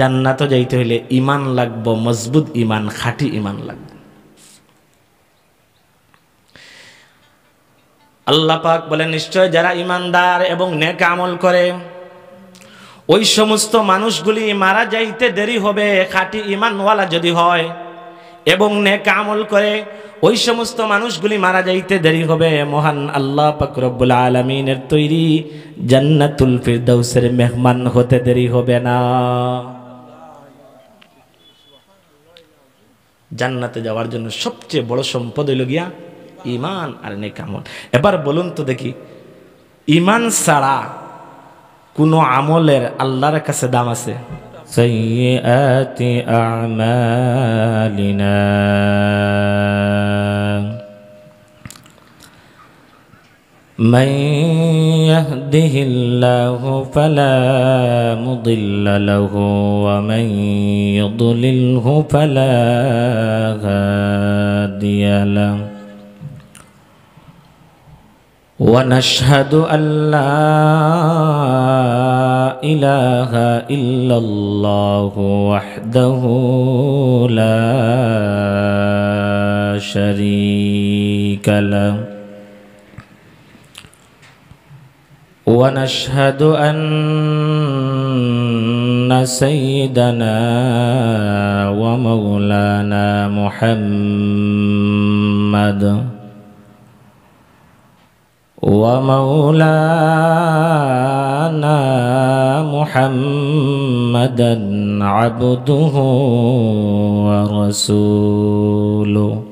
জান্নাতও যাইতে হইলে ইমান লাগব মজবুত ইমান খাঁটি ইমান লাগব আল্লাহ পাক বলে নিশ্চয় যারা ইমানদার এবং নেক আমল করে ওই সমস্ত মানুষগুলি মারা যাইতে দেরি হবে খাঁটি ইমানওয়ালা যদি হয় এবং নেক আমল করে ওই সমস্ত মানুষগুলি মারা যাইতে দেরি হবে মহান আল্লাহ পাকরবুল আলমিনের তৈরি জান্নাতুল ফিরদৌসের মেহমান হতে দেরি হবে না জান্নাতে যাওয়ার জন্য সবচেয়ে বড় সম্পদ হইল গিয়া ইমান আর নেক আমল এবার বলুন তো দেখি ইমান ছাড়া কোনো আমলের আল্লাহর কাছে দাম আছে সেই আমালিনা من يهده الله فلا مضل له ومن يضلله فلا هادي له ونشهد ان لا اله الا الله وحده لا شريك له ونشهد أن سيدنا ومولانا محمد ومولانا محمدا عبده ورسوله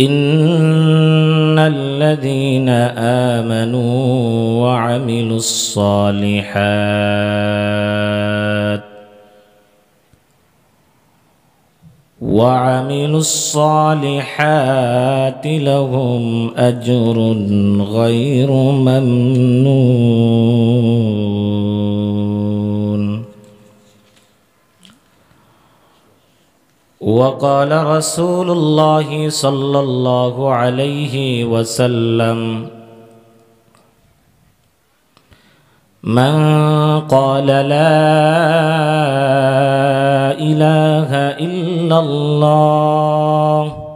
ان الذين امنوا وعملوا الصالحات وعملوا الصالحات لهم اجر غير ممنون وقال رسول الله صلى الله عليه وسلم من قال لا اله الا الله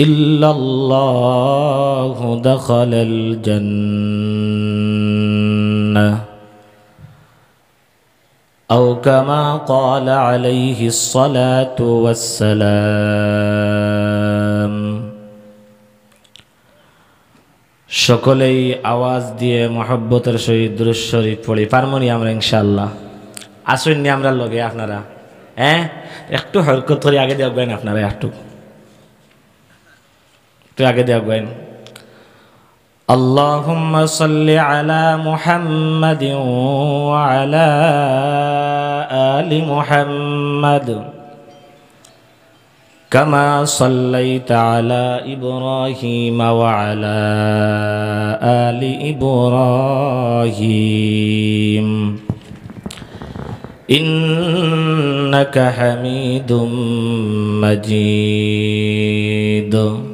الا الله دخل الجنه أو كما قال عليه الصلاة والسلام সকলেই আওয়াজ দিয়ে মহব্বতের সহিত দুরুজ শরীফ পড়ি পারমনি আমরা ইনশাল্লাহ আসুননি আমরা লগে আপনারা হ্যাঁ একটু হরকত করে আগে দেওয়া গেন আপনারা একটু একটু আগে দেওয়া গেন اللهم صل على محمد وعلى ال محمد كما صليت على ابراهيم وعلى ال ابراهيم انك حميد مجيد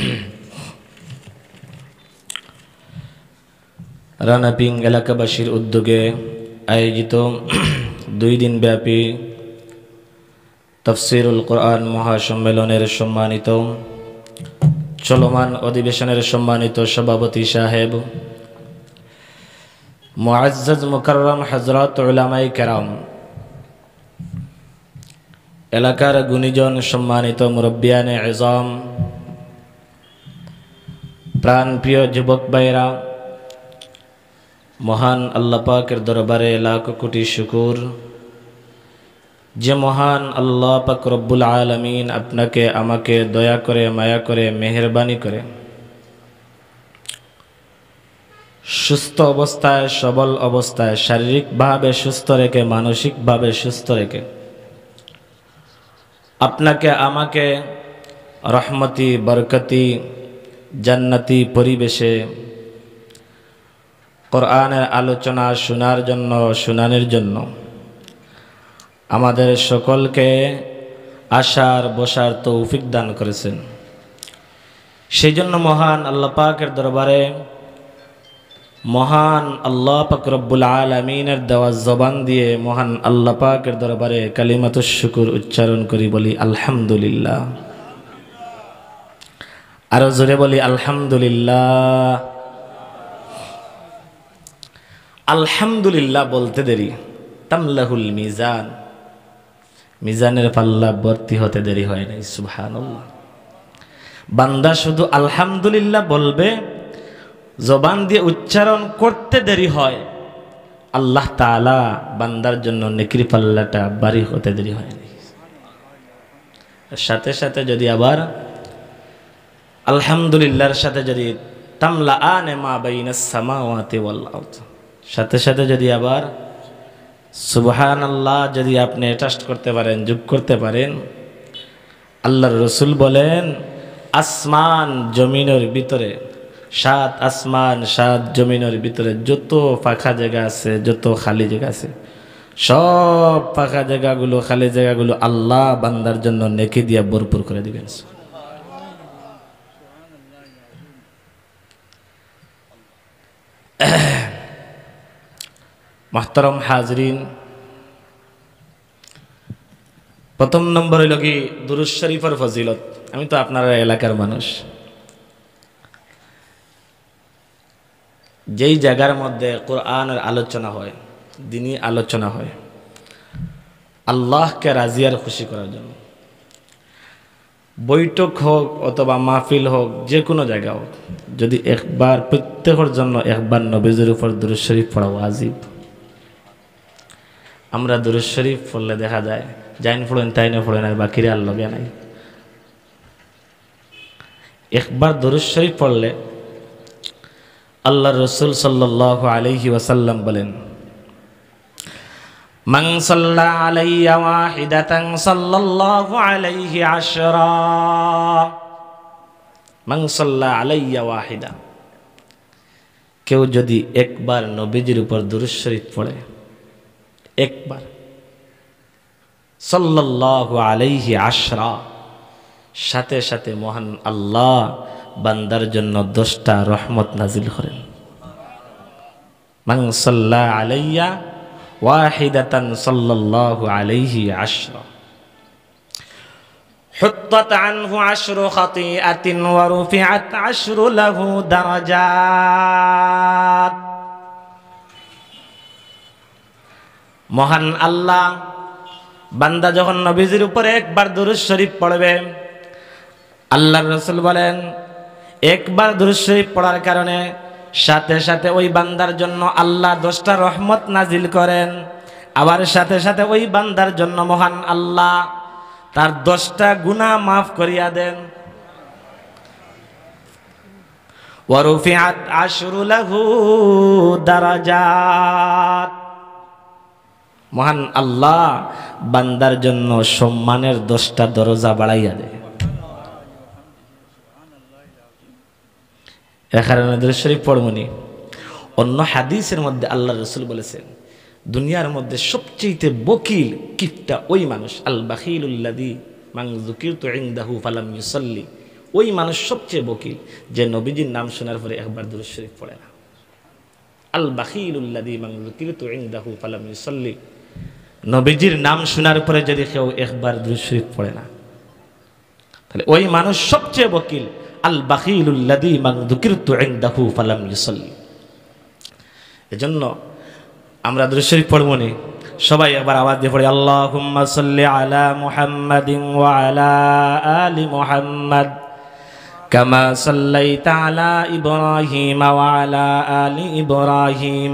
রানাপিং এলাকাবাসীর উদ্যোগে আয়োজিত দুই দিনব্যাপী তফসিরুল কোরআন মহাসম্মেলনের সম্মানিত চলমান অধিবেশনের সম্মানিত সভাপতি সাহেব মোয়াজ মুকাররম হজরত উলামাই কেরাম এলাকার গুণীজন সম্মানিত মুরব্বিয়ানে এজম প্রাণপ্রিয় যুবক বাইরা মহান আল্লাহ পাকের দরবারে লাখ কোটি শুকুর যে মহান আল্লাহ পাক রব্বুল আলমিন আপনাকে আমাকে দয়া করে মায়া করে মেহরবানি করে সুস্থ অবস্থায় সবল অবস্থায় শারীরিকভাবে সুস্থ রেখে মানসিকভাবে সুস্থ রেখে আপনাকে আমাকে রহমতি বরকতি জান্নাতি পরিবেশে কোরআনের আলোচনা শোনার জন্য শুনানির জন্য আমাদের সকলকে আসার বসার তৌফিক দান করেছেন সেই জন্য মহান আল্লাহ পাকের দরবারে মহান আল্লাহ পাক রব্বুল আলমিনের দেওয়া জবান দিয়ে মহান আল্লাহ পাকের দরবারে কালিমাতুর শুকুর উচ্চারণ করি বলি আলহামদুলিল্লাহ আরো জোরে বলি আলহামদুলিল্লাহ আলহামদুলিল্লাহ বলতে দেরি তামলাহুল মিজান মিজানের পাল্লা ভর্তি হতে দেরি হয় নাই সুবহান বান্দা শুধু আলহামদুলিল্লাহ বলবে জবান দিয়ে উচ্চারণ করতে দেরি হয় আল্লাহ তালা বান্দার জন্য নেকির পাল্লাটা বাড়ি হতে দেরি হয় নাই সাথে সাথে যদি আবার আলহামদুলিল্লাহর সাথে যদি তামলা আনে মা বাইনা সামাওয়াতে ওয়াল সাথে সাথে যদি আবার সুবহান আল্লাহ যদি আপনি অ্যাটাস্ট করতে পারেন যোগ করতে পারেন আল্লাহর রসুল বলেন আসমান জমিনের ভিতরে সাত আসমান সাত জমিনের ভিতরে যত ফাঁকা জায়গা আছে যত খালি জায়গা আছে সব ফাঁকা জায়গাগুলো খালি জায়গাগুলো আল্লাহ বান্দার জন্য নেকি দিয়ে ভরপুর করে দিবেন মাহতারম হাজরিন প্রথম নম্বর হইল কি দুরুস শরীফর ফজিলত আমি তো আপনার এলাকার মানুষ যেই জায়গার মধ্যে কোরআনের আলোচনা হয় দিনই আলোচনা হয় আল্লাহকে রাজিয়ার খুশি করার জন্য বৈঠক হোক অথবা মাহফিল হোক যে কোনো জায়গা হোক যদি একবার প্রত্যেকের জন্য একবার নবীজের উপর শরীফ পড়া আজিব আমরা দুরুজ শরীফ পড়লে দেখা যায় জাইন ফোড়েন তাইনে ফোড়েন আর বাকিরে আর লগে নাই একবার দুরুজ শরীফ পড়লে আল্লাহ রসুল সাল্লাহ আলহি ওয়াসাল্লাম বলেন من صلى علي واحدة صلى الله عليه عشرا من صلى علي واحدة কেউ যদি একবার নবীজির উপর দুরুশরীফ পড়ে একবার সাল্লাহ আলাইহি আশরা সাথে সাথে মহান আল্লাহ বান্দার জন্য দশটা রহমত নাজিল করেন মাং সাল্লাহ আলাইয়া ওয়াহিদাতান সাল্লাহ আলাইহি আশরা حطت عنه عشر خطيئة ورفعت عشر له درجات মহান আল্লাহ বান্দা যখন নবীজির উপরে একবার দুরুজ শরীফ পড়বে আল্লাহ রসুল বলেন একবার দুরুজ শরীফ পড়ার কারণে সাথে সাথে ওই বান্দার জন্য আল্লাহ দশটা রহমত নাজিল করেন আবার সাথে সাথে ওই বান্দার জন্য মহান আল্লাহ তার দশটা গুণা মাফ করিয়া দেন ওয়ারুফিয়াত আশরুলাহু দারাজাত মহান আল্লাহ বান্দার জন্য সম্মানের দশটা দরজা বাড়াইয়া দেয় এখানে শরীফ পড়মনি অন্য হাদিসের মধ্যে আল্লাহ রসুল বলেছেন দুনিয়ার মধ্যে সবচেয়ে বকিল কিপটা ওই মানুষ আল বাকিল উল্লাদি মাংজুকির তো ইংদাহু ফালাম ওই মানুষ সবচেয়ে বকিল যে নবীজির নাম শোনার পরে একবার দুরুদ শরীফ পড়ে না আল বাকিল উল্লাদি মাংজুকির তো ইংদাহু ফালাম ইউসল্লি নবীজির নাম শোনার পরে যদি কেউ একবার দুশরীফ পড়ে না তাহলে ওই মানুষ সবচেয়ে বকিল আল বাকিলুল্লাদি তো এক এংদাহু ফালাম ইসল্লি এজন্য আমরা দুশরীফ পড়ব নি সবাই একবার আওয়াজ দিয়ে পড়ি আল্লাহ আলা মুহাম্মাদিন আলী মোহাম্মদ আলি মুহাম্মাদ كما صليت على إبراهيم وعلى آل إبراهيم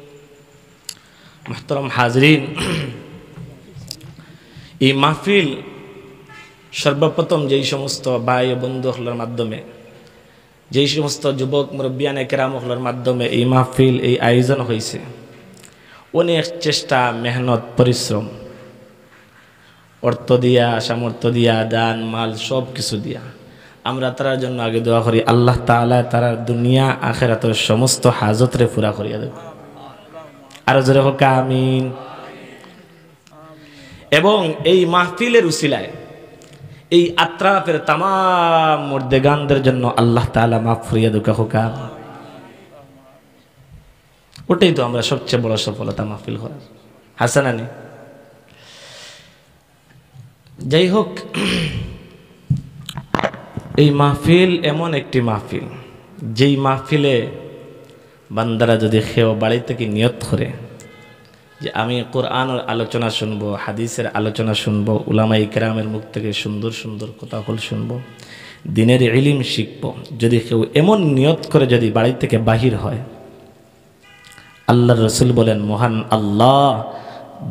মোহতরম হাজরিন এই মাহফিল সর্বপ্রথম যেই সমস্ত বাই বন্ধু হলার মাধ্যমে যেই সমস্ত যুবক মুরব্বিয়ান একরাম হলার মাধ্যমে এই মাহফিল এই আয়োজন হয়েছে অনেক চেষ্টা মেহনত পরিশ্রম অর্থ দিয়া সামর্থ্য দিয়া দান মাল সব কিছু দিয়া আমরা তার জন্য আগে দোয়া করি আল্লাহ তালা তারা দুনিয়া আখেরাতের সমস্ত হাজতরে পুরা করিয়া দেবো আরো জোরে হোক আমিন এবং এই মাহফিলের উসিলায় এই আত্রাফের তাম গানদের জন্য আল্লাহ তালা মাফ ফুরিয়া দুকা হোক ওটাই তো আমরা সবচেয়ে বড় সফলতা মাহফিল করার হাসানানি যাই হোক এই মাহফিল এমন একটি মাহফিল যেই মাহফিলে বান্দারা যদি খেয়ে বাড়ি থেকে নিয়ত করে যে আমি কোরআন আলোচনা শুনবো হাদিসের আলোচনা শুনবো উলামা ইকরামের মুখ থেকে সুন্দর সুন্দর হল শুনবো দিনের ইলিম শিখব যদি কেউ এমন নিয়ত করে যদি বাড়ি থেকে বাহির হয় আল্লাহ রসুল বলেন মহান আল্লাহ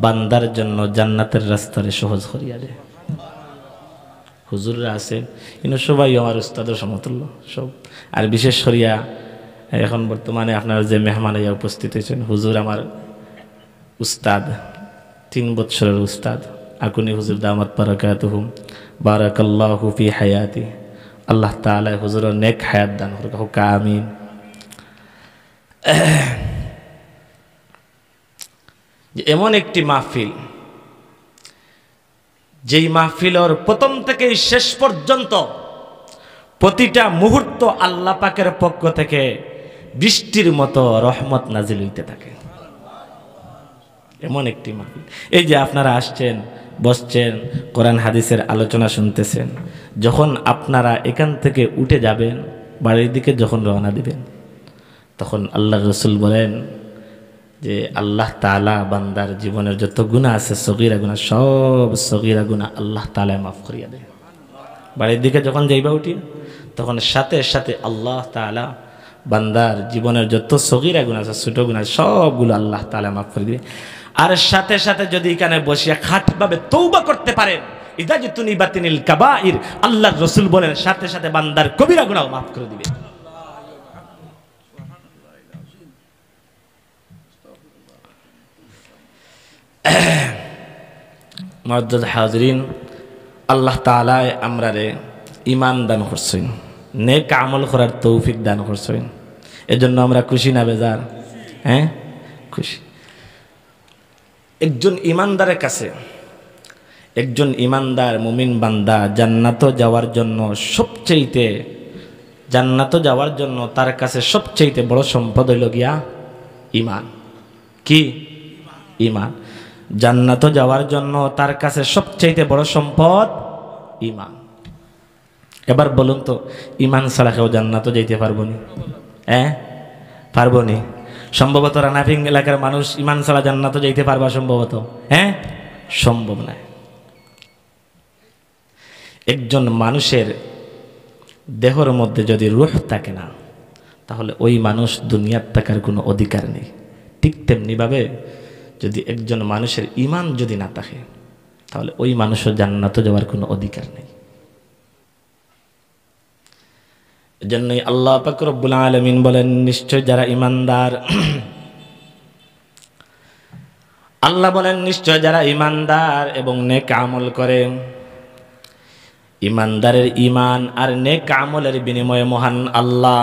বান্দার জন্য জান্নাতের রাস্তারে সহজ করিয়া দেয় হুজুররা আছে কিন্তু সবাই আমার উস্তাদ সমতুল্য সব আর বিশেষ করিয়া এখন বর্তমানে আপনার যে মেহমান এই উপস্থিত হয়েছেন হুজুর আমার উস্তাদ তিন বৎসরের উস্তাদ আকুনি হুজুর দামাত বারাকাত হুম বারাকাল্লাহ হুফি হায়াতি আল্লাহ তালা হুজুর নেক হায়াত দান হুকা আমিন যে এমন একটি মাহফিল যেই মাহফিলর প্রথম থেকে শেষ পর্যন্ত প্রতিটা মুহূর্ত আল্লাপাকের পক্ষ থেকে বৃষ্টির মতো রহমত নাজিল হইতে থাকে এমন একটি মাহফিল এই যে আপনারা আসছেন বসছেন কোরআন হাদিসের আলোচনা শুনতেছেন যখন আপনারা এখান থেকে উঠে যাবেন বাড়ির দিকে যখন রওনা দিবেন তখন আল্লাহ রসুল বলেন যে আল্লাহ তালা বান্দার জীবনের যত গুণা আছে সগিরা গুণা সব সগিরা গুণা আল্লাহ তালা মাফ করিয়া দেয় বাড়ির দিকে যখন যাইবা উঠি তখন সাথে সাথে আল্লাহ তালা বান্দার জীবনের যত সগিরা গুণ আছে ছোটো গুণ আছে সবগুলো আল্লাহ তালা মাফ করে দিবে আর সাথে সাথে যদি এখানে বসিয়া খাটভাবে তৌবা করতে পারেন ইদা যে তুমি বাতিনিল কাবাইর আল্লাহ রসুল বলেন সাথে সাথে বান্দার কবিরা গুণাও মাফ করে দিবে মর্যাদ হাজরিন আল্লাহ তালায় আমরা রে ইমান দান করছেন নেক আমল করার তৌফিক দান করছেন এজন্য আমরা খুশি না বেজার হ্যাঁ খুশি একজন ইমানদারের কাছে একজন ইমানদার মুমিন বান্দা জান্নাত যাওয়ার জন্য সবচেয়েতে জান্নাত যাওয়ার জন্য তার কাছে সবচেয়েতে বড় সম্পদ হইল গিয়া ইমান কি ইমান জান্নাত যাওয়ার জন্য তার কাছে সবচেয়েতে বড় সম্পদ ইমান এবার বলুন তো ইমান ছাড়া কেউ জান্নাতও যেতে পারবো নি হ্যাঁ পারবো নি সম্ভবত রানাফিং এলাকার মানুষ ইমান ছাড়া জান্নাতও যেতে পারবা সম্ভবত হ্যাঁ সম্ভব না একজন মানুষের দেহর মধ্যে যদি রুহ থাকে না তাহলে ওই মানুষ দুনিয়ার থাকার কোনো অধিকার নেই ঠিক তেমনিভাবে যদি একজন মানুষের ইমান যদি না থাকে তাহলে ওই মানুষও জান্নাতও যাওয়ার কোনো অধিকার নেই এজন্যই আল্লাহ পাকরবুল আলমিন বলেন নিশ্চয় যারা ইমানদার আল্লাহ বলেন নিশ্চয় যারা ইমানদার এবং নেক আমল করে ইমানদারের ইমান আর নেক আমলের বিনিময়ে মহান আল্লাহ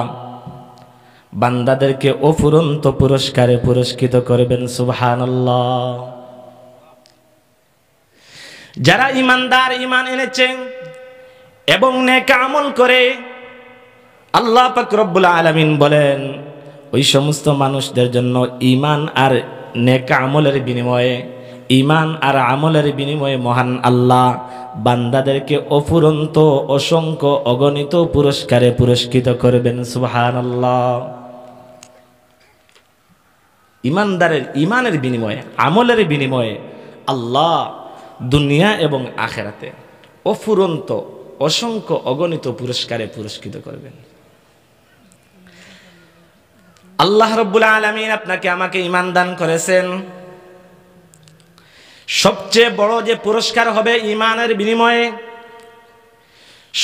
বান্দাদেরকে অফুরন্ত পুরস্কারে পুরস্কৃত করবেন সুবহান যারা ইমানদার ইমান এনেছেন এবং নেক আমল করে আল্লাহ রব্বুল আলমিন বলেন ওই সমস্ত মানুষদের জন্য ইমান আর নেকা আমলের বিনিময়ে ইমান আর আমলের বিনিময়ে মহান আল্লাহ বান্দাদেরকে অফুরন্ত অসংখ্য অগণিত পুরস্কারে পুরস্কৃত করবেন সুহান আল্লাহ ইমানদারের ইমানের বিনিময়ে আমলের বিনিময়ে আল্লাহ দুনিয়া এবং আখেরাতে অফুরন্ত অসংখ্য অগণিত পুরস্কারে পুরস্কৃত করবেন আল্লাহ রব্বুল আলমিন আপনাকে আমাকে ইমান দান করেছেন সবচেয়ে বড় যে পুরস্কার হবে ইমানের বিনিময়ে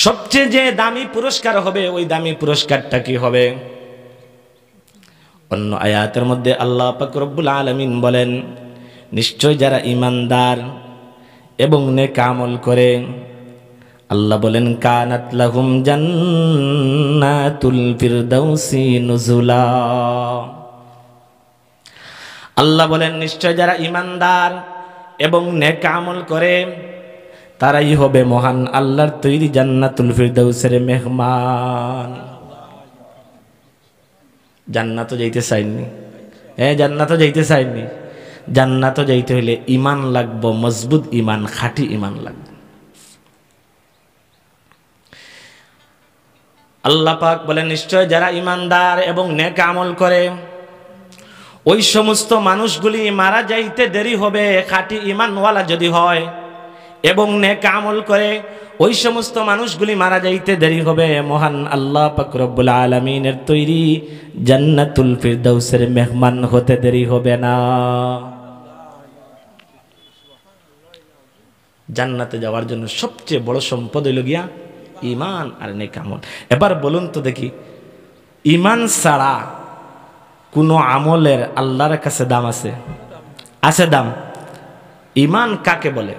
সবচেয়ে যে দামি পুরস্কার হবে ওই দামি পুরস্কারটা কি হবে অন্য আয়াতের মধ্যে আল্লাহ পাকরবুল আলমিন বলেন নিশ্চয় যারা ইমানদার এবং নেকামল করে আল্লাহ বলেন কানাত লাহুম জান্নাতুল ফিরদাউসি নুজুলা আল্লাহ বলেন নিশ্চয় যারা ইমানদার এবং নেক আমল করে তারাই হবে মহান আল্লাহর তৈরি জান্নাতুল ফিরদাউসের মেহমান জান্নাতও যাইতে চাইনি হ্যাঁ জান্নাতও যাইতে চাইনি জান্নাতও যাইতে হইলে ইমান লাগবো মজবুত ইমান খাঁটি ইমান লাগবে আল্লাহ পাক বলেন নিশ্চয় যারা ইমানদার এবং নেক আমল করে ওই সমস্ত মানুষগুলি মারা যাইতে দেরি হবে খাঁটি ইমানওয়ালা যদি হয় এবং নেক আমল করে ওই সমস্ত মানুষগুলি মারা যাইতে দেরি হবে মহান আল্লাহ পাকরবুল আলমিনের তৈরি জান্নাতুল ফিরদৌসের মেহমান হতে দেরি হবে না জান্নাতে যাওয়ার জন্য সবচেয়ে বড় সম্পদ হইল গিয়া ইমান আর নেক আমল এবার বলুন তো দেখি ইমান ছাড়া কোনো আমলের আল্লাহর কাছে দাম আছে আছে দাম ইমান কাকে বলে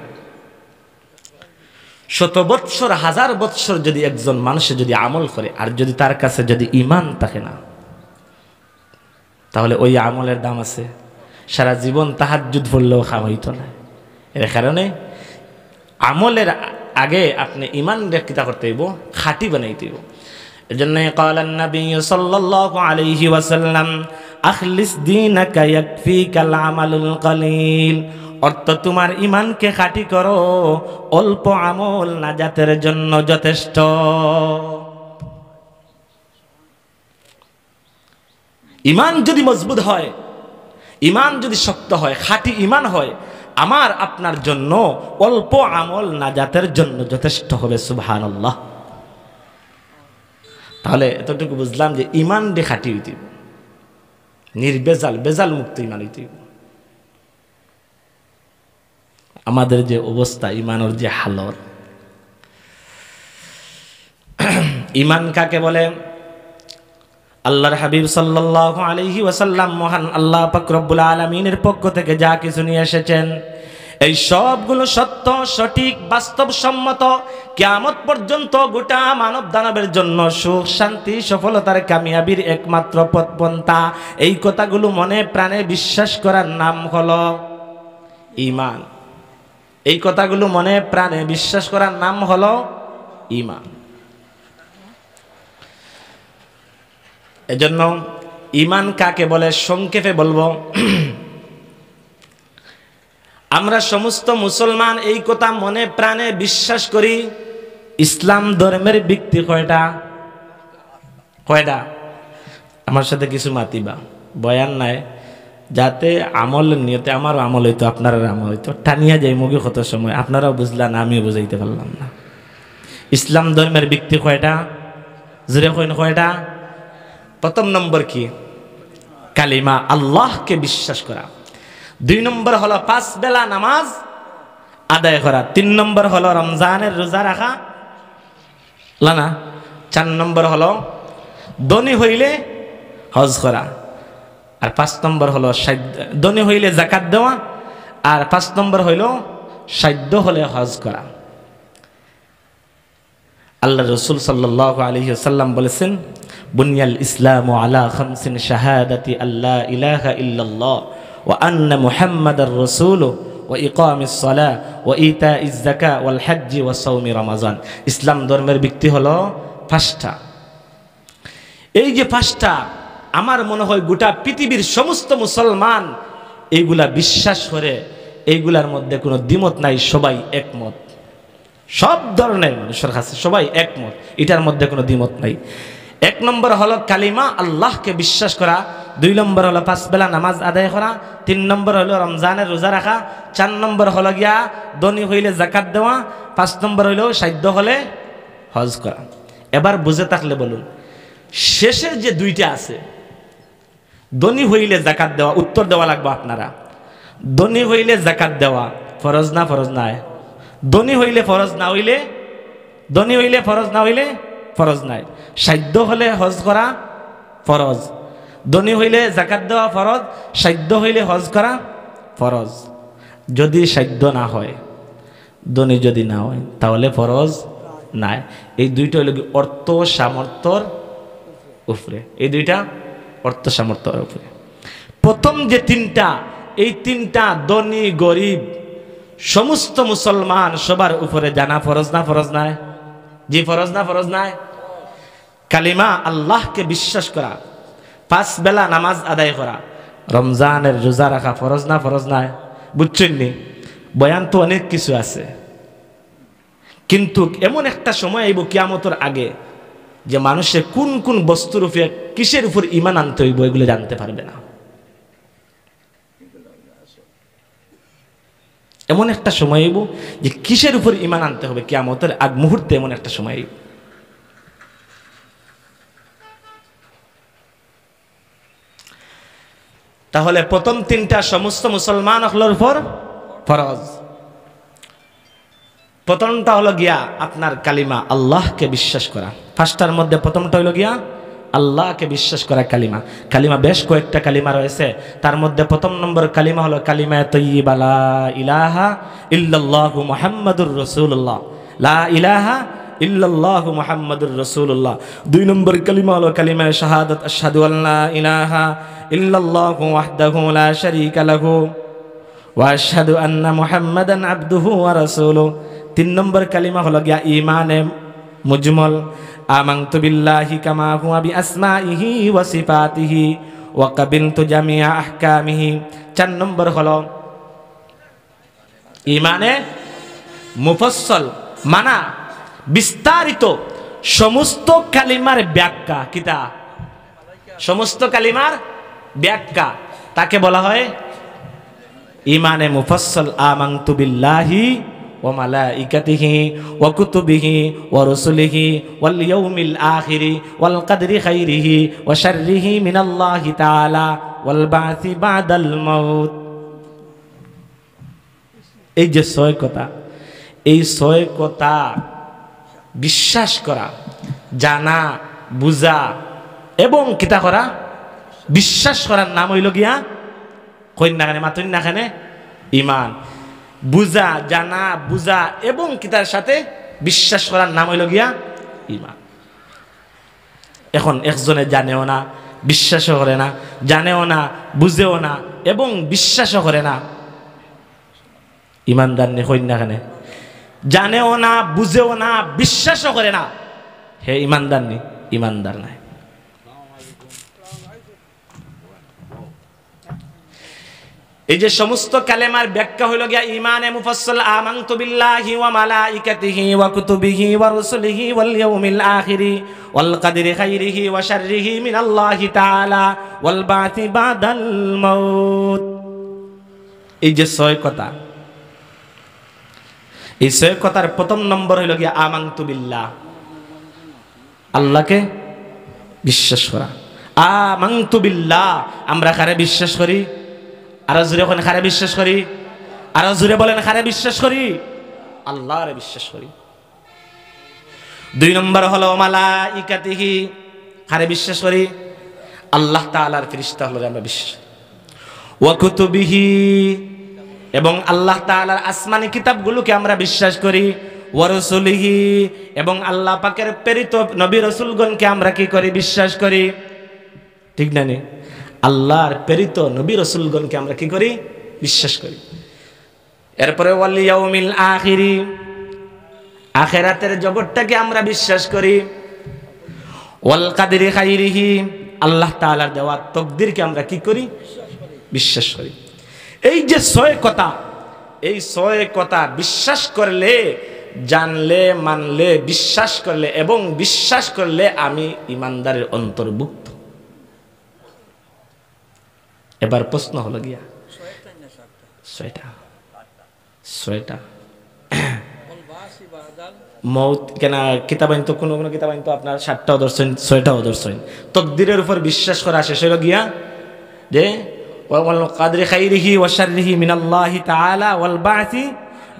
শত বৎসর হাজার বৎসর যদি একজন মানুষে যদি আমল করে আর যদি তার কাছে যদি ইমান থাকে না তাহলে ওই আমলের দাম আছে সারা জীবন যুদ্ধ পড়লেও খাওয়া হইত না এর কারণে আমলের আগে আপনি ইমান ব্যক্তিতা করতে হইব খাটি বানাইতে হইব এই জন্য কালান নবী সাল্লাল্লাহু আলাইহি ওয়াসাল্লাম আখলিস দীনাকা ইয়াকফিকাল আমালুল কালিল অর্থ তোমার ইমানকে খাটি করো অল্প আমল নাজাতের জন্য যথেষ্ট ইমান যদি মজবুত হয় ইমান যদি শক্ত হয় খাঁটি ইমান হয় আমার আপনার জন্য অল্প আমল নাজাতের জন্য যথেষ্ট হবে সুবহান আল্লাহ তাহলে এতটুকু বুঝলাম যে ইমান দেখাটি হইতে নির্বেজাল বেজাল মুক্ত ইমান হইতে আমাদের যে অবস্থা ইমানের যে হালত ইমান কাকে বলে আল্লাহর হাবিব সাল্লাহ আলহি ওয়াসাল্লাম মহান আল্লাহ পাকরবুল আলমিনের পক্ষ থেকে যা কিছু নিয়ে এসেছেন এই সবগুলো সত্য সঠিক বাস্তবসম্মত কেয়ামত পর্যন্ত গোটা মানব দানবের জন্য সুখ শান্তি সফলতার কামিয়াবির একমাত্র পথপন্থা এই কথাগুলো মনে প্রাণে বিশ্বাস করার নাম হল ইমান এই কথাগুলো মনে প্রাণে বিশ্বাস করার নাম হল ইমান এজন্য ইমান কাকে বলে সংক্ষেপে বলবো আমরা সমস্ত মুসলমান এই কথা মনে প্রাণে বিশ্বাস করি ইসলাম ধর্মের ব্যক্তি কয়টা কয়টা আমার সাথে কিছু মাতিবা বয়ান নাই যাতে আমল নিয়তে আমারও আমল হইতো আপনার আমল হইতো টানিয়া যাই মুখে কত সময় আপনারাও বুঝলেন আমিও বুঝাইতে পারলাম না ইসলাম ধর্মের ব্যক্তি কয়টা জুড়ে কইন কয়টা প্রথম নম্বর কি কালিমা আল্লাহকে বিশ্বাস করা দুই নম্বর হলো পাঁচ বেলা নামাজ আদায় করা তিন নম্বর হলো রমজানের রোজা রাখা লানা চার নম্বর হলো ধনী হইলে হজ করা আর পাঁচ নম্বর হলো ধনী হইলে জাকাত দেওয়া আর পাঁচ নম্বর হইল সাধ্য হলে হজ করা আল্লাহ রসুল সাল্লাহ আলহিহাল্লাম বলেছেন বুনিয়াল ইসলাম আলা খামসিন শাহাদাতি আল্লাহ ইলাহা ইল্লাল্লাহ ওয়া আন্না মুহাম্মাদার রাসূলু ওয়া ইকামিস সালাহ ওয়া ইতাইজ যাকাত ওয়াল হজ্জ ওয়া সাওমি রমাজান ইসলাম ধর্মের ভিত্তি হলো পাঁচটা এই যে পাঁচটা আমার মনে হয় গোটা পৃথিবীর সমস্ত মুসলমান এইগুলা বিশ্বাস করে এইগুলার মধ্যে কোনো দ্বিমত নাই সবাই একমত সব ধরনের মানুষের কাছে সবাই একমত এটার মধ্যে কোনো দ্বিমত নাই এক নম্বর হলো কালিমা আল্লাহকে বিশ্বাস করা দুই নম্বর হলো পাঁচবেলা নামাজ আদায় করা তিন নম্বর হলো রমজানের রোজা রাখা চার নম্বর হলো গিয়া ধনী হইলে জাকাত দেওয়া পাঁচ নম্বর হইলেও সাধ্য হলে হজ করা এবার বুঝে থাকলে বলুন শেষের যে দুইটা আছে দনি হইলে জাকাত দেওয়া উত্তর দেওয়া লাগবে আপনারা দনি হইলে জাকাত দেওয়া ফরজ না ফরজ না ধনী হইলে ফরজ না হইলে ধনী হইলে ফরজ না হইলে ফরজ নাই সাধ্য হলে হজ করা ফরজ ধনী হইলে জাকাত দেওয়া ফরজ সাধ্য হইলে হজ করা ফরজ যদি সাধ্য না হয় ধনী যদি না হয় তাহলে ফরজ নাই এই দুইটা হইল অর্থ সামর্থ্যর উপরে এই দুইটা অর্থ সামর্থ্যর উপরে প্রথম যে তিনটা এই তিনটা ধনী গরিব সমস্ত মুসলমান সবার উপরে জানা ফরজ না ফরজ নাই জি ফরজ না ফরজ নাই কালিমা আল্লাহকে বিশ্বাস করা পাঁচ বেলা নামাজ আদায় করা রমজানের রোজা রাখা ফরজ না ফরজ নাই বুঝছেন নি বয়ান তো অনেক কিছু আছে কিন্তু এমন একটা সময় আইব কিয়ামতর আগে যে মানুষে কোন কোন বস্তুর উপরে কিসের উপর ইমান আনতে হইব এগুলো জানতে পারবে না এমন একটা সময় এব যে কিসের উপর ইমান আনতে হবে কেয়ামতের আগ মুহূর্তে এমন একটা সময় তাহলে প্রথম তিনটা সমস্ত মুসলমান হলোর পর ফরজ প্রথমটা হলো গিয়া আপনার কালিমা আল্লাহকে বিশ্বাস করা ফার্স্টার মধ্যে প্রথমটা হলো গিয়া আল্লাহকে বিশ্বাস করা কালিমা কালিমা বেশ কয়েকটা কালিমা রয়েছে তার মধ্যে প্রথম নম্বর কালিমা হলো কালিমা তৈবালা ইলাহা ইল্লাল্লাহু মোহাম্মদুর রসুল্লাহ লা ইলাহা ইল্লাল্লাহু মুহাম্মাদুর রাসূলুল্লাহ দুই নম্বর কালিমা হলো কালিমা শাহাদাত আশহাদু আল্লা ইলাহা ইল্লাল্লাহু ওয়াহদাহু লা শারীকা লাহু ওয়া আশহাদু আন্না মুহাম্মাদান আবদুহু ওয়া রাসূলুহু তিন নম্বর কালিমা হলো গিয়া ঈমানে মুজমল আমান্তু বিল্লাহি কামা হুয়া বি আসমাইহি ওয়া সিফাতিহি ওয়া কাবিলতু জামিয়া আহকামিহি চার নম্বর হলো ইমানে মুফসল মানা বিস্তারিত সমস্ত কালিমার ব্যাখ্যা কিতা সমস্ত কালিমার ব্যাখ্যা তাকে বলা হয় ইমানে মুফসল আমান্তু বিল্লাহি وملائكته وكتبه ورسله واليوم الآخر والقدر خيره وشره من الله تعالى والبعث بعد الموت এই যে ছয় কথা এই ছয় কথা বিশ্বাস করা জানা বুঝা এবং কিতা করা বিশ্বাস করার নাম হইল গিয়া কন্যাখানে মাতন্যাখানে ইমান বুঝা জানা বুঝা এবং কি তার সাথে বিশ্বাস করার নাম হইল গিয়া ইমান এখন একজনে জানেও না বিশ্বাসও করে না জানেও না বুঝেও না এবং বিশ্বাসও করে না ইমানদার নেই না কেন জানেও না বুঝেও না বিশ্বাসও করে না হে ইমানদার নি ইমানদার নাই এই যে সমস্ত কালেমার ব্যাখ্যা হইল গিয়া ইমানে মুফাসসাল আমানতু বিল্লাহি ওয়া মালাইকাতিহি ওয়া কুতুবিহি ওয়া রুসুলিহি ওয়াল ইয়াউমিল আখিরি ওয়াল কদরি খাইরিহি ওয়া শাররিহি মিনাল্লাহি তাআলা ওয়াল বাতি বাদাল মাউত এই যে ছয় কথা এই ছয় কথার প্রথম নম্বর হইল গিয়া আমানতু বিল্লাহ আল্লাহকে বিশ্বাস করা আমানতু বিল্লাহ আমরা কারে বিশ্বাস করি আরো জুড়ে ওখানে খারে বিশ্বাস করি আরো জুড়ে বলেন খারে বিশ্বাস করি আল্লাহরে বিশ্বাস করি দুই নম্বর হলো মালা ইকাতিহি খারে বিশ্বাস করি আল্লাহ তালার ফিরিস্তা হলো আমরা বিশ্বাস ওয়াকুতুবিহি এবং আল্লাহ তালার আসমানি কিতাবগুলোকে আমরা বিশ্বাস করি ওয়ারসুলিহি এবং আল্লাহ পাকের প্রেরিত নবী রসুলগণকে আমরা কি করি বিশ্বাস করি ঠিক না নেই আল্লাহর প্রেরিত নবী রসুলগণকে আমরা কি করি বিশ্বাস করি এরপরে ওয়ালিয়াউমিল আখিরি আখেরাতের জগৎটাকে আমরা বিশ্বাস করি ওয়াল কাদিরি খাইহি আল্লাহ তালার দেওয়া তকদিরকে আমরা কি করি বিশ্বাস করি এই যে ছয় কথা এই ছয় কথা বিশ্বাস করলে জানলে মানলে বিশ্বাস করলে এবং বিশ্বাস করলে আমি ইমানদারের অন্তর্ভুক্ত এবার প্রশ্ন হলো গিয়া ছয়টা ছয়টা মৌত তো কোনো তো আপনার সাতটাও দর্শন ছয়টাও দর্শন তকদিরের উপর বিশ্বাস করা গিয়া যে মিনাল্লাহি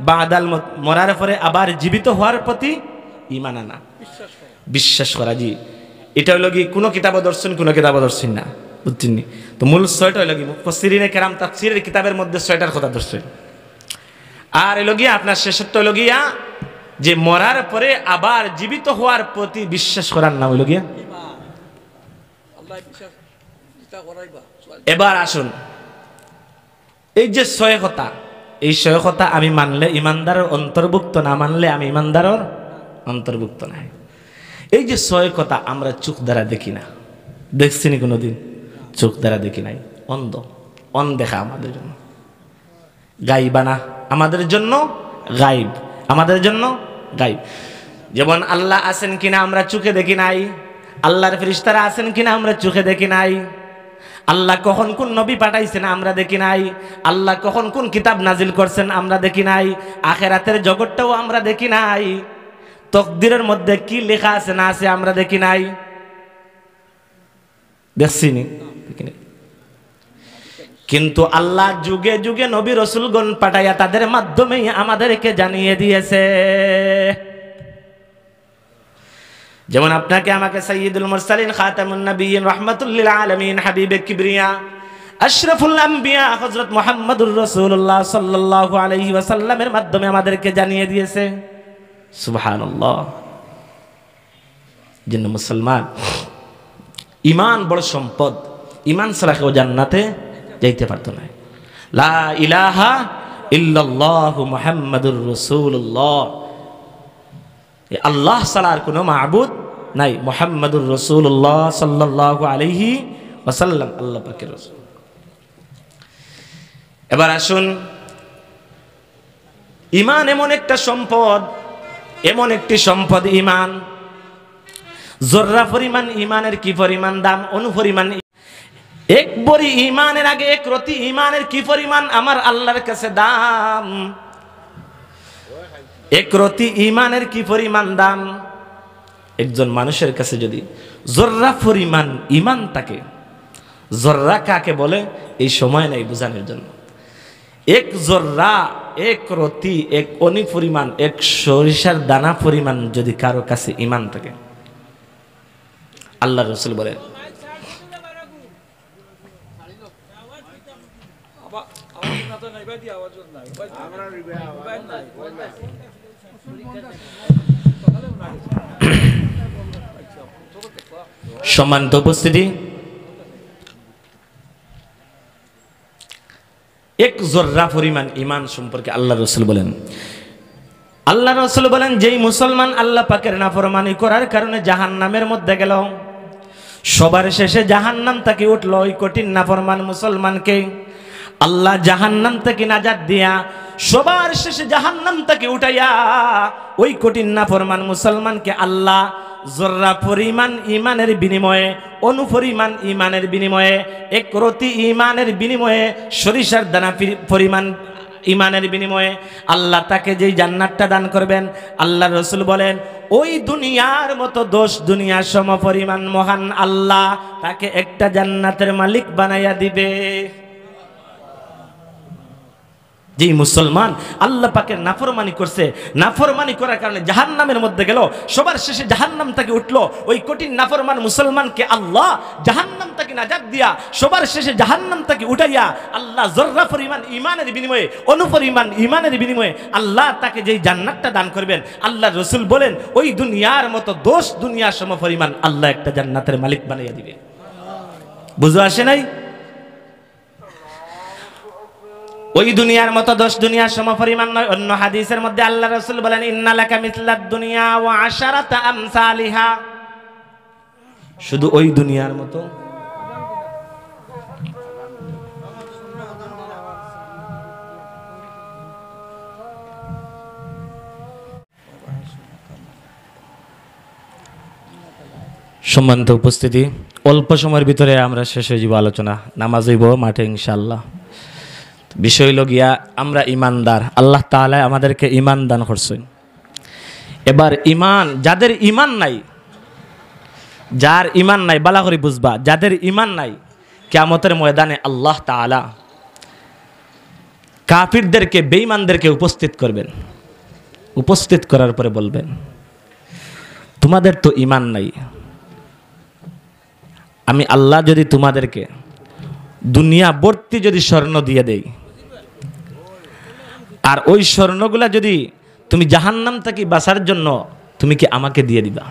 বাদাল মরার পরে আবার জীবিত হওয়ার প্রতি ইমান আনা বিশ্বাস করা জি এটা হলো কি কোনো কিতাব দর্শন কোনো কিতাব দর্শন না বুঝছেন তো মূল সোয়েটার হইল কি কেরাম তার তাফসিরের কিতাবের মধ্যে সোয়েটার কথা ধরছে আর হইল গিয়া আপনার শেষত্ব হইল গিয়া যে মরার পরে আবার জীবিত হওয়ার প্রতি বিশ্বাস করার নাম হইল গিয়া এবার আসুন এই যে ছয় কথা এই ছয় কথা আমি মানলে ইমানদারের অন্তর্ভুক্ত না মানলে আমি ইমানদারের অন্তর্ভুক্ত নাই এই যে ছয় কথা আমরা চোখ দ্বারা দেখি না দেখছি নি কোনোদিন চোখ দ্বারা দেখি নাই অন্ধ অন দেখা আমাদের জন্য গাইবানা আমাদের জন্য গাইব আমাদের জন্য গাইব যেমন আল্লাহ আছেন কিনা আমরা চোখে দেখি নাই আল্লাহর ফিরিস্তারা আছেন কিনা আমরা চোখে দেখি নাই আল্লাহ কখন কোন নবী পাঠাইছেন আমরা দেখি নাই আল্লাহ কখন কোন কিতাব নাজিল করছেন আমরা দেখি নাই আখেরাতের জগৎটাও আমরা দেখি নাই তকদিরের মধ্যে কি লেখা আছে না আছে আমরা দেখি নাই দেখছিনি কিন্তু আল্লাহ যুগে যুগে নবী রসুলগণ পাঠাইয়া তাদের মাধ্যমেই আমাদেরকে জানিয়ে দিয়েছে যেমন আপনাকে আমাকে সাইয়দুল মুরসালিন খাতামুন নবীন রহমাতুল্লিল আলমিন হাবিবে কিবরিয়া আশরাফুল আম্বিয়া হজরত মোহাম্মদুর রসুল্লাহ সাল্লাল্লাহু আলাইহি ওয়াসাল্লামের মাধ্যমে আমাদেরকে জানিয়ে দিয়েছে সুবহানাল্লাহ জিন্ন মুসলমান ইমান বড় সম্পদ ইমান ছাড়া কেউ জান্নাতে যাইতে পারতো না লা ইলাহা ইল্লাল্লাহু মুহাম্মাদুর রাসূলুল্লাহ আল্লাহ ছাড়া আর কোনো মাবুদ নাই মুহাম্মাদুর রাসূলুল্লাহ সাল্লাল্লাহু আলাইহি ওয়াসাল্লাম আল্লাহ পাকের রাসূল এবার আসুন ইমান এমন একটা সম্পদ এমন একটি সম্পদ ইমান জোররা পরিমাণ ইমানের কি পরিমাণ দাম পরিমাণ এক বড়ি ইমানের আগে এক রতি ইমানের কি পরিমাণ আমার আল্লাহর কাছে দাম এক রতি ইমানের কি পরিমাণ দাম একজন মানুষের কাছে যদি জোররা পরিমাণ ইমান তাকে জোররা কাকে বলে এই সময় নেই বোঝানোর জন্য এক জোররা এক রতি এক অনি পরিমাণ এক সরিষার দানা পরিমাণ যদি কারো কাছে ইমান থাকে আল্লাহ রসুল বলেন সম্মানিত উপস্থিতি এক জোর্রা পরিমাণ ইমান সম্পর্কে আল্লাহ রসুল বলেন আল্লাহ রসুল বলেন যেই মুসলমান আল্লাহ পাকের নাফরমানি করার কারণে জাহান নামের মধ্যে গেল সবার শেষে জাহান্নাম তাকে উঠল ওই কঠিন নাফরমান মুসলমানকে আল্লাহ জাহান্নাম থেকে নাজাদ দিয়া সবার শেষে জাহান্নাম তাকে উঠাইয়া ওই কঠিন নাফরমান মুসলমানকে আল্লাহ জোর্রা পরিমাণ ইমানের বিনিময়ে অনুপরিমাণ ইমানের বিনিময়ে একরতি ইমানের বিনিময়ে সরিষার দানা পরিমাণ ইমানের বিনিময়ে আল্লাহ তাকে যেই জান্নাতটা দান করবেন আল্লাহ রসুল বলেন ওই দুনিয়ার মতো দোষ দুনিয়া সমপরিমাণ মহান আল্লাহ তাকে একটা জান্নাতের মালিক বানাইয়া দিবে যেই মুসলমান আল্লাহ পাকের নাফরমানি করছে নাফরমানি করার কারণে জাহান্নামের মধ্যে গেল সবার শেষে জাহান্নাম তাকে উঠলো ওই কঠিন নাফরমান মুসলমানকে আল্লাহ জাহান্নাম তাকে নাজাদ দিয়া সবার শেষে জাহান্নাম তাকে উঠাইয়া আল্লাহ জর্রা পরিমাণ ইমানের বিনিময়ে অনুপরিমাণ ইমানের বিনিময়ে আল্লাহ তাকে যেই জান্নাতটা দান করবেন আল্লাহ রসুল বলেন ওই দুনিয়ার মতো দোষ দুনিয়ার সম পরিমাণ আল্লাহ একটা জান্নাতের মালিক বানাইয়া দিবে বুঝো আসে নাই ওই দুনিয়ার মতো দশ দুনিয়ার সম পরিমাণ নয় অন্য হাদিসের মধ্যে আল্লাহ রসুল বলেন ইন্নালাকা মিসলাদ দুনিয়া ও আশারাতা আমসালিহা শুধু ওই দুনিয়ার মতো সম্মানিত উপস্থিতি অল্প সময়ের ভিতরে আমরা শেষ হয়ে যাব আলোচনা নামাজ হইব মাঠে ইনশাল্লাহ বিষয় হইল গিয়া আমরা ইমানদার আল্লাহ তালা আমাদেরকে ইমান দান করছেন এবার ইমান যাদের ইমান নাই যার ইমান নাই বালা করে বুঝবা যাদের ইমান নাই কেমতের ময়দানে আল্লাহ তালা কাফিরদেরকে বেইমানদেরকে উপস্থিত করবেন উপস্থিত করার পরে বলবেন তোমাদের তো ইমান নাই আমি আল্লাহ যদি তোমাদেরকে দুনিয়া ভর্তি যদি স্বর্ণ দিয়ে দেয় আর ওই স্বর্ণগুলা যদি তুমি জাহান্নাম থাকি বাসার জন্য তুমি কি আমাকে দিয়ে দিবা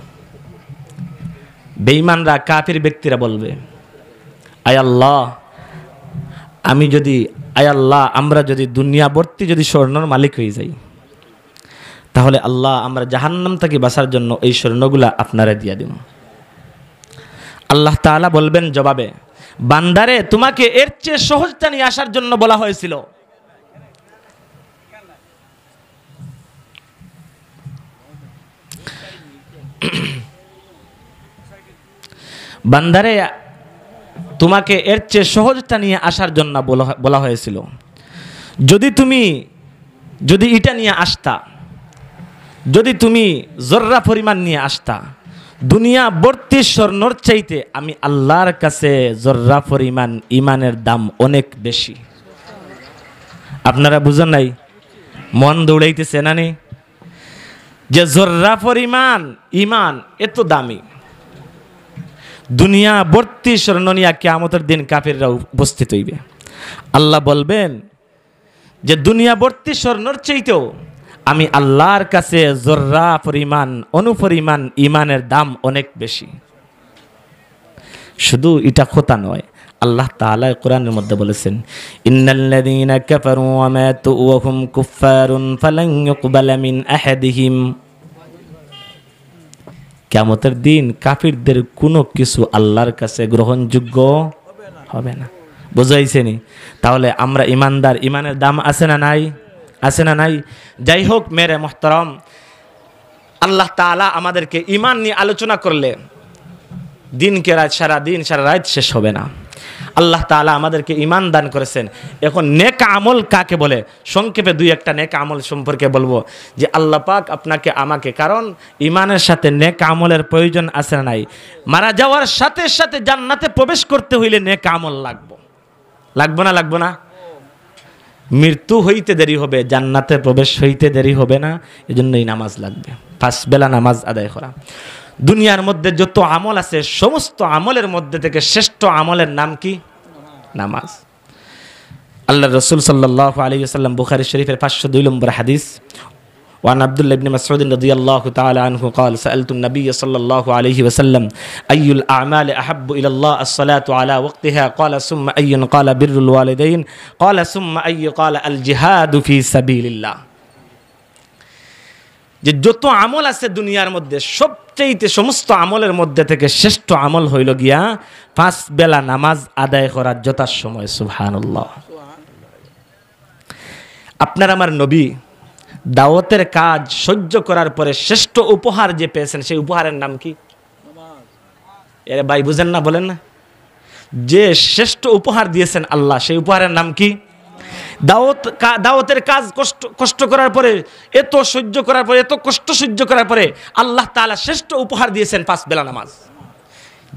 বেঈমানরা কাফের ব্যক্তিরা বলবে আয় আল্লাহ আমি যদি আয় আল্লাহ আমরা যদি দুনিয়াবর্তী যদি স্বর্ণর মালিক হয়ে যাই তাহলে আল্লাহ আমরা জাহান্নাম থাকি বাসার জন্য এই স্বর্ণগুলা আপনারা দিয়ে দিব আল্লাহ তালা বলবেন জবাবে বান্দারে তোমাকে এর চেয়ে সহজটা নিয়ে আসার জন্য বলা হয়েছিল বান্দারে তোমাকে এর চেয়ে সহজটা নিয়ে আসার জন্য বলা হয়েছিল যদি তুমি যদি এটা নিয়ে আসতা যদি তুমি জর্রা পরিমাণ নিয়ে আসতা দুনিয়া বর্তি স্বর্ণর চাইতে আমি আল্লাহর কাছে জর্রা পরিমাণ ইমানের দাম অনেক বেশি আপনারা বুঝেন নাই মন দৌড়াইতেছে না নেই যে জর্রা পরিমাণ ইমান এত দামি দুনিয়া ভর্তি স্বর্ণ নিয়া কেয়ামতের দিন কাফিররা উপস্থিত হইবে আল্লাহ বলবেন যে দুনিয়া ভর্তি স্বর্ণর চাইতেও আমি আল্লাহর কাছে জোর্রা পরিমাণ অনুপরিমাণ ইমানের দাম অনেক বেশি শুধু এটা খোতা নয় আল্লাহ তালা কোরআনের মধ্যে বলেছেন ইন্নাল্লাযীনা কাফারু ওয়া মাতু ওয়া হুম কুফফারুন ফালান ইউকবালা মিন আহাদিহিম কিয়ামতের দিন কাফিরদের কোনো কিছু আল্লাহর কাছে গ্রহণযোগ্য হবে না বুঝাইছেনি তাহলে আমরা ইমানদার ইমানের দাম আছে না নাই আছে না নাই যাই হোক মেরে মোহতরম আল্লাহ তালা আমাদেরকে ইমান নিয়ে আলোচনা করলে দিনকে রাত সারা দিন সারা রাত শেষ হবে না আল্লাহ তালা আমাদেরকে ইমান দান করেছেন এখন নেক আমল কাকে বলে সংক্ষেপে দুই একটা নেক আমল সম্পর্কে বলবো যে আল্লাহ পাক আপনাকে আমাকে কারণ ইমানের সাথে নেক আমলের প্রয়োজন আছে নাই মারা যাওয়ার সাথে সাথে জান্নাতে প্রবেশ করতে হইলে নেক আমল লাগবো লাগবো না লাগবো না মৃত্যু হইতে দেরি হবে জান্নাতে প্রবেশ হইতে দেরি হবে না এজন্যই নামাজ লাগবে পাঁচ বেলা নামাজ আদায় করা দুনিয়ার মধ্যে যত আমল আছে সমস্ত আমলের মধ্যে থেকে শ্রেষ্ঠ আমলের নাম কি নামাজ আল্লাহ রসুল সাল্লাহ আলী সাল্লাম বুখারি শরীফের পাঁচশো দুই নম্বর হাদিস وعن عبد الله بن مسعود رضي الله تعالى عنه قال سألت النبي صلى الله عليه وسلم أي الأعمال أحب إلى الله الصلاة على وقتها قال ثم أي قال بر الوالدين قال ثم أي قال الجهاد في سبيل الله যে যত আমল আছে দুনিয়ার মধ্যে সবচেয়েতে সমস্ত আমলের মধ্যে থেকে শ্রেষ্ঠ আমল হইল গিয়া পাঁচ বেলা নামাজ আদায় করার যথার সময় সুবহানুল্লাহ আপনার আমার নবী দাওয়াতের কাজ সহ্য করার পরে শ্রেষ্ঠ উপহার যে পেয়েছেন সেই উপহারের নাম কি এর ভাই বুঝেন না বলেন না যে শ্রেষ্ঠ উপহার দিয়েছেন আল্লাহ সেই উপহারের নাম কি দাওয়াত দাওয়াতের কাজ কষ্ট কষ্ট করার পরে এত সহ্য করার পরে এত কষ্ট সহ্য করার পরে আল্লাহ তালা শ্রেষ্ঠ উপহার দিয়েছেন পাঁচ বেলা নামাজ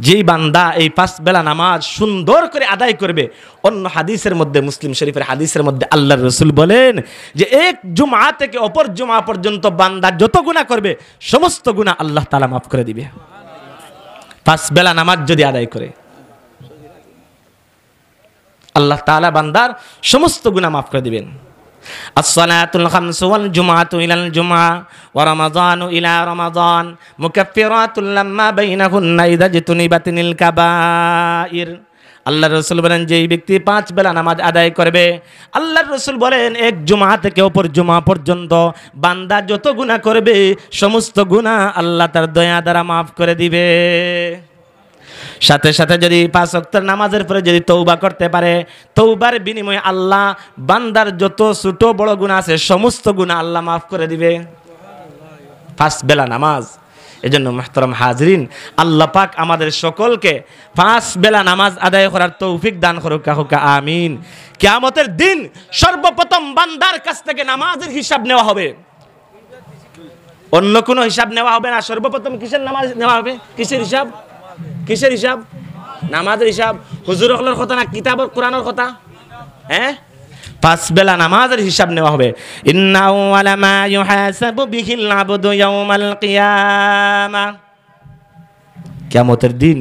যেই বান্দা এই পাঁচ বেলা নামাজ সুন্দর করে আদায় করবে অন্য হাদিসের মধ্যে মুসলিম শরীফের হাদিসের মধ্যে আল্লাহ রসুল বলেন যে এক জুমা থেকে অপর জুমা পর্যন্ত বান্দা যত গুণা করবে সমস্ত গুণা আল্লাহ তালা মাফ করে দিবে পাঁচ বেলা নামাজ যদি আদায় করে আল্লাহ তালা বান্দার সমস্ত গুণা মাফ করে দিবেন ইলাল জুমা কাবাইর আল্লাহ রসুল বলেন যে ব্যক্তি পাঁচ বেলা নামাজ আদায় করবে আল্লাহর রসুল বলেন এক জুমা থেকে ওপর জুমা পর্যন্ত বান্দা যত গুণা করবে সমস্ত গুণা আল্লাহ তার দয়া দ্বারা মাফ করে দিবে সাথে সাথে যদি পাঁচ অক্টর নামাজের পরে যদি তৌবা করতে পারে তৌবার বিনিময়ে আল্লাহ বান্দার যত ছোট বড় গুণ আছে সমস্ত গুণ আল্লাহ মাফ করে দিবে পাঁচ বেলা নামাজ জন্য মাহতরম হাজরিন আল্লাহ পাক আমাদের সকলকে পাঁচ বেলা নামাজ আদায় করার তৌফিক দান করুক কাহুকা আমিন কেয়ামতের দিন সর্বপ্রথম বান্দার কাছ থেকে নামাজের হিসাব নেওয়া হবে অন্য কোনো হিসাব নেওয়া হবে না সর্বপ্রথম কিসের নামাজ নেওয়া হবে কিসের হিসাব কিসের হিসাব নামাজের হিসাব হুজুর হকলের কথা না কিতাবর কোরআনের কথা হ্যাঁ পাঁচ বেলা নামাজের হিসাব নেওয়া হবে কেমতের দিন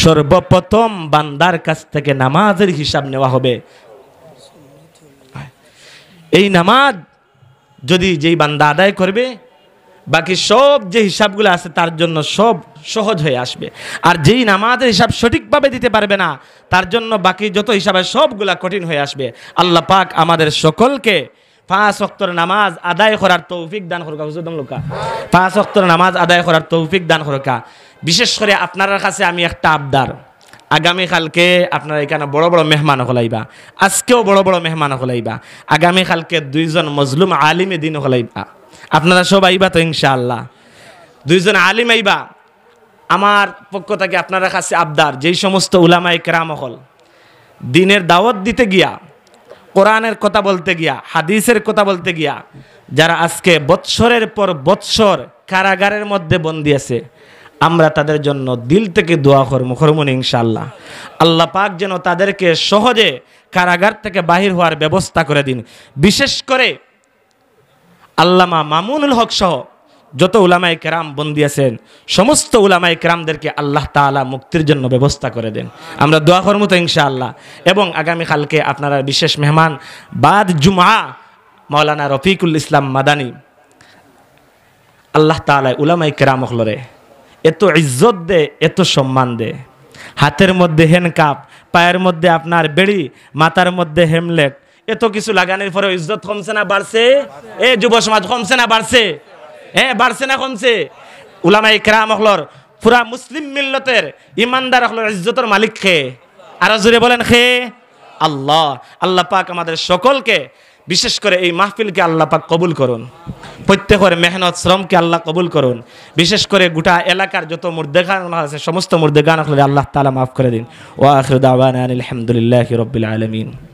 সর্বপ্রথম বান্দার কাছ থেকে নামাজের হিসাব নেওয়া হবে এই নামাজ যদি যেই বান্দা আদায় করবে বাকি সব যে হিসাবগুলো আছে তার জন্য সব সহজ হয়ে আসবে আর যেই নামাজের হিসাব সঠিকভাবে দিতে পারবে না তার জন্য বাকি যত হিসাবে সবগুলা কঠিন হয়ে আসবে আল্লাহ পাক আমাদের সকলকে পাঁচ অক্তর নামাজ আদায় করার তৌফিক দান করুকা হুজুরদম লোকা পাঁচ অক্তর নামাজ আদায় করার তৌফিক দান হরকা বিশেষ করে আপনার কাছে আমি একটা আবদার আগামীকালকে আপনার এখানে বড় বড় মেহমান হলাইবা আজকেও বড় বড় মেহমান হলাইবা আগামীকালকে দুইজন মজলুম আলিমে দিন হলাইবা আপনারা সব আইবা তো ইনশাআল্লাহ দুইজন আলিম আইবা আমার পক্ষ থেকে আপনারা কাছে আবদার যেই সমস্ত উলামাই হল দিনের দাওয়াত দিতে গিয়া কোরআনের কথা বলতে গিয়া হাদিসের কথা বলতে গিয়া যারা আজকে বৎসরের পর বৎসর কারাগারের মধ্যে বন্দি আছে আমরা তাদের জন্য দিল থেকে দোয়া করমু করমুনি ইনশাল্লাহ আল্লাহ পাক যেন তাদেরকে সহজে কারাগার থেকে বাহির হওয়ার ব্যবস্থা করে দিন বিশেষ করে আল্লামা মামুনুল হক সহ যত উলামায় কেরাম বন্দী আছেন সমস্ত উলামায় কেরামদেরকে আল্লাহ তালা মুক্তির জন্য ব্যবস্থা করে দেন আমরা দোয়া মতো তো ইনশাআল্লাহ এবং আগামীকালকে আপনারা বিশেষ মেহমান বাদ জুমা মৌলানা রফিকুল ইসলাম মাদানি আল্লাহ তালা উলামাই কেরাম হলরে এত ইজ্জত দে এত সম্মান দে হাতের মধ্যে হ্যান্ড কাপ পায়ের মধ্যে আপনার বেড়ি মাথার মধ্যে হেমলেট এত কিছু লাগানোর পরে ইজ্জত কমছে না বাড়ছে এ যুব সমাজ কমছে না বাড়ছে হ্যাঁ বাড়ছে না কমছে উলামা ইকরাম হলর পুরা মুসলিম মিল্লতের ইমানদার হলর ইজ্জতের মালিক খে আর জুড়ে বলেন খে আল্লাহ আল্লাহ পাক আমাদের সকলকে বিশেষ করে এই মাহফিলকে আল্লাহ পাক কবুল করুন প্রত্যেকের মেহনত শ্রমকে আল্লাহ কবুল করুন বিশেষ করে গোটা এলাকার যত মুর্দেগান আছে সমস্ত মুর্দেগান আল্লাহ তালা মাফ করে দিন ওয়া আখরুদ আওয়ান আলহামদুলিল্লাহ রবিল আলমিন